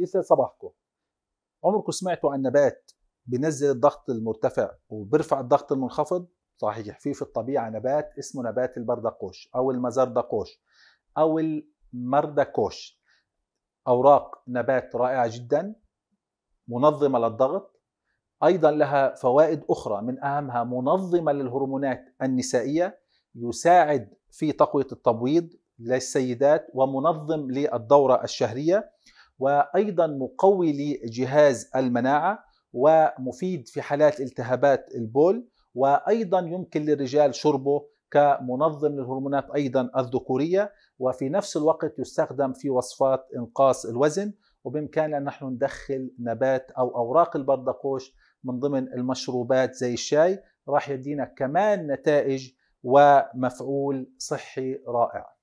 يسعد صباحكم عمركم سمعتوا عن نبات بنزل الضغط المرتفع وبرفع الضغط المنخفض صحيح في في الطبيعة نبات اسمه نبات البردقوش أو المزردقوش أو المردكوش أوراق نبات رائعة جدا منظمة للضغط أيضا لها فوائد أخرى من أهمها منظمة للهرمونات النسائية يساعد في تقوية التبويض للسيدات ومنظم للدورة الشهرية وأيضا مقوي لجهاز المناعة ومفيد في حالات التهابات البول وأيضا يمكن للرجال شربه كمنظم للهرمونات أيضا الذكورية وفي نفس الوقت يستخدم في وصفات إنقاص الوزن وبإمكاننا نحن ندخل نبات أو أوراق البردقوش من ضمن المشروبات زي الشاي راح يدينا كمان نتائج ومفعول صحي رائع